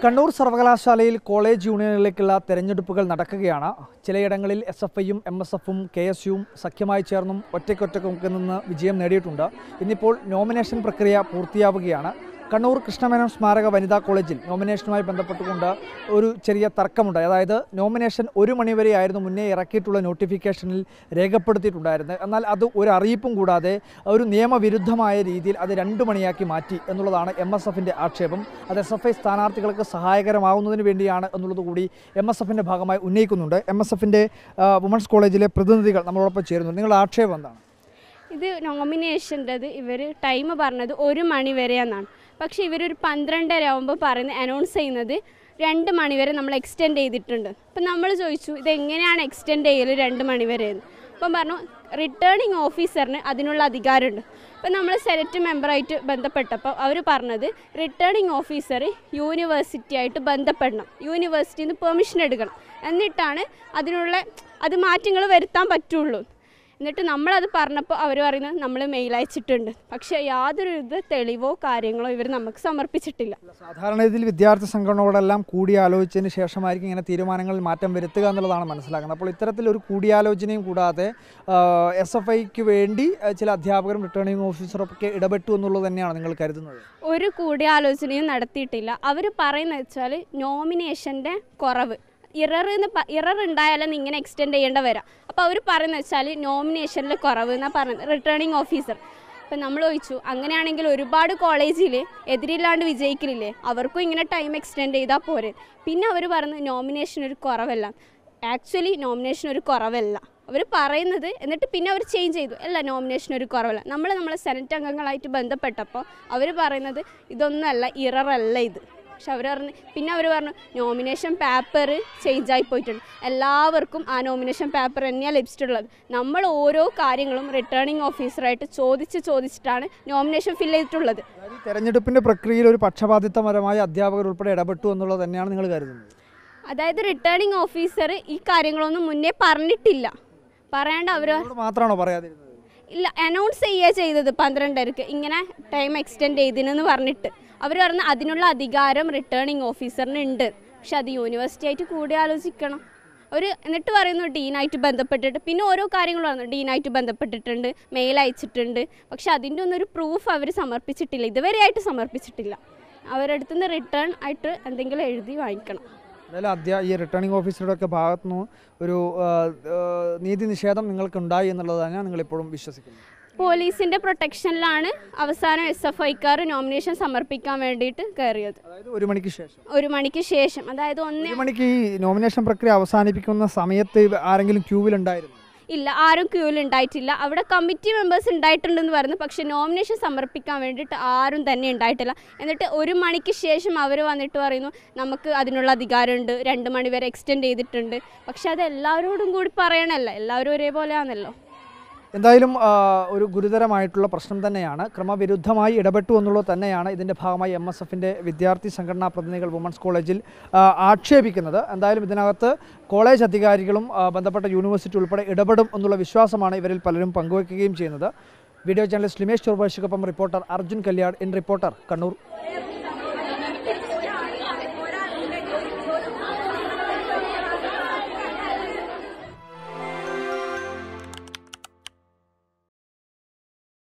കണ്ണൂർ സർവകലാശാലയിൽ കോളേജ് യൂണിയനിലേക്കുള്ള തെരഞ്ഞെടുപ്പുകൾ നടക്കുകയാണ് ചിലയിടങ്ങളിൽ എസ് എഫ് ഐയും എം എസ് എഫും കെ എസ് യുവും സഖ്യമായി ചേർന്നും ഒറ്റയ്ക്കൊറ്റക്കൊക്കെ നിന്ന് വിജയം നേടിയിട്ടുണ്ട് ഇന്നിപ്പോൾ നോമിനേഷൻ പ്രക്രിയ പൂർത്തിയാവുകയാണ് കണ്ണൂർ കൃഷ്ണമേനോൻ സ്മാരക വനിതാ കോളേജിൽ നോമിനേഷനുമായി ബന്ധപ്പെട്ടുകൊണ്ട് ഒരു ചെറിയ തർക്കമുണ്ടായി അതായത് നോമിനേഷൻ ഒരു ആയിരുന്നു മുന്നേ ഇറക്കിയിട്ടുള്ള നോട്ടിഫിക്കേഷനിൽ രേഖപ്പെടുത്തിയിട്ടുണ്ടായിരുന്നത് എന്നാൽ അത് ഒരു അറിയിപ്പും കൂടാതെ ഒരു നിയമവിരുദ്ധമായ രീതിയിൽ അത് രണ്ട് മണിയാക്കി മാറ്റി എന്നുള്ളതാണ് എം എസ് എഫിൻ്റെ ആക്ഷേപം അത് എസ് എഫ് ഐ സ്ഥാനാർത്ഥികൾക്ക് സഹായകരമാകുന്നതിന് വേണ്ടിയാണ് എന്നുള്ളത് കൂടി എം എസ് എഫിൻ്റെ ഭാഗമായി ഉന്നയിക്കുന്നുണ്ട് എം എസ് എഫിൻ്റെ വുമൺസ് കോളേജിലെ പ്രതിനിധികൾ നമ്മളോടൊപ്പം ചേരുന്നുണ്ട് നിങ്ങളുടെ ആക്ഷേപം എന്താണ് ഇത് നോമിനേഷൻ്റെത് ഇവർ ടൈം പറഞ്ഞത് ഒരു മണി വരെയെന്നാണ് പക്ഷേ ഇവരൊരു പന്ത്രണ്ടര ആകുമ്പോൾ പറയുന്ന അനൗൺസ് ചെയ്യുന്നത് രണ്ട് മണിവരെ നമ്മൾ എക്സ്റ്റെൻഡ് ചെയ്തിട്ടുണ്ട് അപ്പം നമ്മൾ ചോദിച്ചു ഇതെങ്ങനെയാണ് എക്സ്റ്റെൻഡ് ചെയ്യൽ രണ്ട് മണിവരെ എന്ന് അപ്പം പറഞ്ഞു റിട്ടേണിംഗ് ഓഫീസറിന് അതിനുള്ള അധികാരമുണ്ട് അപ്പം നമ്മൾ സെലക്ട് മെമ്പറായിട്ട് ബന്ധപ്പെട്ടപ്പോൾ അവർ പറഞ്ഞത് റിട്ടേണിംഗ് ഓഫീസർ യൂണിവേഴ്സിറ്റി ആയിട്ട് ബന്ധപ്പെടണം യൂണിവേഴ്സിറ്റിയിൽ നിന്ന് പെർമിഷൻ എടുക്കണം എന്നിട്ടാണ് അതിനുള്ള അത് മാറ്റങ്ങൾ വരുത്താൻ പറ്റുള്ളൂ എന്നിട്ട് നമ്മളത് പറഞ്ഞപ്പോൾ അവർ പറയുന്നത് നമ്മൾ മെയിൽ അയച്ചിട്ടുണ്ട് പക്ഷേ യാതൊരു ഇത് തെളിവോ കാര്യങ്ങളോ ഇവർ നമുക്ക് സമർപ്പിച്ചിട്ടില്ല സാധാരണ ഇതിൽ വിദ്യാർത്ഥി സംഘടനകളോടെല്ലാം കൂടിയാലോചിച്ചതിന് ശേഷമായിരിക്കും ഇങ്ങനെ തീരുമാനങ്ങളിൽ മാറ്റം വരുത്തുക എന്നുള്ളതാണ് മനസ്സിലാക്കുന്നത് അപ്പോൾ ഇത്തരത്തിലൊരു കൂടിയാലോചനയും കൂടാതെ എസ് എഫ് ഐക്ക് വേണ്ടി ചില അധ്യാപകരും റിട്ടേണിംഗ് ഓഫീസറും ഒക്കെ ഇടപെട്ടു എന്നുള്ളത് തന്നെയാണ് നിങ്ങൾ കരുതുന്നത് ഒരു കൂടിയാലോചനയും നടത്തിയിട്ടില്ല അവർ പറയുന്നത് വെച്ചാൽ നോമിനേഷൻ്റെ കുറവ് ഇറർ എന്ന് ഇറർ ഉണ്ടായാലും ഇങ്ങനെ എക്സ്റ്റെൻഡ് ചെയ്യേണ്ട വരാം അപ്പോൾ അവർ പറയുന്നത് വെച്ചാൽ നോമിനേഷനിൽ കുറവ് എന്നാണ് പറയുന്നത് റിട്ടേണിംഗ് ഓഫീസർ അപ്പം നമ്മൾ ചോദിച്ചു അങ്ങനെയാണെങ്കിൽ ഒരുപാട് കോളേജിൽ എതിരില്ലാണ്ട് വിജയിക്കലില്ലേ അവർക്കും ഇങ്ങനെ ടൈം എക്സ്റ്റെൻഡ് ചെയ്താൽ പോരെ പിന്നെ അവർ പറഞ്ഞു നോമിനേഷൻ ഒരു കുറവല്ല ആക്ച്വലി നോമിനേഷൻ ഒരു കുറവല്ല അവർ പറയുന്നത് എന്നിട്ട് പിന്നെ അവർ ചേഞ്ച് ചെയ്തു അല്ല നോമിനേഷൻ ഒരു കുറവല്ല നമ്മൾ നമ്മളെ സെനറ്റ് അംഗങ്ങളായിട്ട് ബന്ധപ്പെട്ടപ്പോൾ അവർ പറയുന്നത് ഇതൊന്നുമല്ല അല്ല ഇത് പക്ഷെ അവർ പറഞ്ഞു പിന്നെ അവർ പറഞ്ഞു നോമിനേഷൻ പേപ്പർ ആയി പോയിട്ടുണ്ട് എല്ലാവർക്കും ആ നോമിനേഷൻ പേപ്പർ തന്നെയാണ് ലഭിച്ചിട്ടുള്ളത് നമ്മൾ ഓരോ കാര്യങ്ങളും റിട്ടേണിംഗ് ഓഫീസറായിട്ട് ചോദിച്ച് ചോദിച്ചിട്ടാണ് നോമിനേഷൻ ഫില്ല് ചെയ്തിട്ടുള്ളത് തെരഞ്ഞെടുപ്പിൻ്റെ പ്രക്രിയയിൽ ഒരു പക്ഷപാതിത്വപരമായ അധ്യാപകർ ഉൾപ്പെടെ ഇടപെട്ടു എന്നുള്ളത് തന്നെയാണ് നിങ്ങൾ കരുതുന്നത് അതായത് റിട്ടേണിംഗ് ഓഫീസർ ഈ കാര്യങ്ങളൊന്നും മുന്നേ പറഞ്ഞിട്ടില്ല പറയേണ്ട അവർ മാത്രമാണോ പറയാതിരുന്നത് ഇല്ല അനൗൺസ് ചെയ്യുക ചെയ്തത് പന്ത്രണ്ടരക്ക് ഇങ്ങനെ ടൈം എക്സ്റ്റെൻഡ് ചെയ്തിനെന്ന് പറഞ്ഞിട്ട് അവർ പറഞ്ഞ അതിനുള്ള അധികാരം റിട്ടേണിംഗ് ഓഫീസറിനുണ്ട് പക്ഷെ അത് യൂണിവേഴ്സിറ്റി ആയിട്ട് കൂടി ആലോചിക്കണം അവർ എന്നിട്ട് പറയുന്നു ഡീനായിട്ട് ബന്ധപ്പെട്ടിട്ട് പിന്നെ ഓരോ കാര്യങ്ങൾ പറഞ്ഞു ഡീനായിട്ട് ബന്ധപ്പെട്ടിട്ടുണ്ട് മെയിൽ അയച്ചിട്ടുണ്ട് പക്ഷെ അതിൻ്റെ ഒന്നും ഒരു പ്രൂഫ് അവർ സമർപ്പിച്ചിട്ടില്ല ഇതുവരെയായിട്ട് സമർപ്പിച്ചിട്ടില്ല അവരടുത്തു നിന്ന് റിട്ടേൺ ആയിട്ട് എന്തെങ്കിലും എഴുതി വാങ്ങിക്കണം എന്തായാലും അദ്യ ഈ റിട്ടേണിംഗ് ഓഫീസറുടെ ഒക്കെ ഭാഗത്തുനിന്ന് ഒരു നീതി നിഷേധം നിങ്ങൾക്ക് ഉണ്ടായി എന്നുള്ളത് തന്നെയാണ് നിങ്ങളിപ്പോഴും വിശ്വസിക്കുന്നത് പോലീസിന്റെ പ്രൊട്ടക്ഷനിലാണ് അവസാനം എസ് എഫ് ഐക്കാർ നോമിനേഷൻ സമർപ്പിക്കാൻ വേണ്ടിയിട്ട് കയറിയത് ഒരു മണിക്ക് ശേഷം ഒരു മണിക്ക് ശേഷം അതായത് ഒന്ന് മണിക്ക് ഈ നോമിനേഷൻ പ്രക്രിയ അവസാനിപ്പിക്കുന്ന സമയത്ത് ആരെങ്കിലും ക്യൂവിലുണ്ടായിരുന്നു ഇല്ല ആരും ക്യൂവിൽ ഉണ്ടായിട്ടില്ല അവിടെ കമ്മിറ്റി മെമ്പേഴ്സ് ഉണ്ടായിട്ടുണ്ടെന്ന് പറഞ്ഞു പക്ഷെ നോമിനേഷൻ സമർപ്പിക്കാൻ വേണ്ടിയിട്ട് ആരും തന്നെ ഉണ്ടായിട്ടില്ല എന്നിട്ട് ഒരു മണിക്ക് ശേഷം അവർ വന്നിട്ട് പറയുന്നു നമുക്ക് അതിനുള്ള അധികാരമുണ്ട് രണ്ട് മണി വരെ എക്സ്റ്റെൻഡ് ചെയ്തിട്ടുണ്ട് പക്ഷെ അത് എല്ലാവരോടും കൂടി പറയണല്ലോ എല്ലാവരും ഒരേപോലെ ആണല്ലോ എന്തായാലും ഒരു ഗുരുതരമായിട്ടുള്ള പ്രശ്നം തന്നെയാണ് ക്രമവിരുദ്ധമായി ഇടപെട്ടു എന്നുള്ളത് തന്നെയാണ് ഇതിൻ്റെ ഭാഗമായി എം എസ് എഫിൻ്റെ വിദ്യാർത്ഥി സംഘടനാ പ്രതിനിധികൾ വുമൻസ് കോളേജിൽ ആക്ഷേപിക്കുന്നത് എന്തായാലും ഇതിനകത്ത് കോളേജ് അധികാരികളും ബന്ധപ്പെട്ട യൂണിവേഴ്സിറ്റി ഉൾപ്പെടെ ഇടപെടും എന്നുള്ള വിശ്വാസമാണ് ഇവരിൽ പലരും പങ്കുവയ്ക്കുകയും ചെയ്യുന്നത് വീഡിയോ ചാനലിസ്റ്റ് ലിമേഷ് ചൊർബാഷിക്കൊപ്പം റിപ്പോർട്ടർ അർജുൻ കല്യാൺ ഇൻ റിപ്പോർട്ടർ കണ്ണൂർ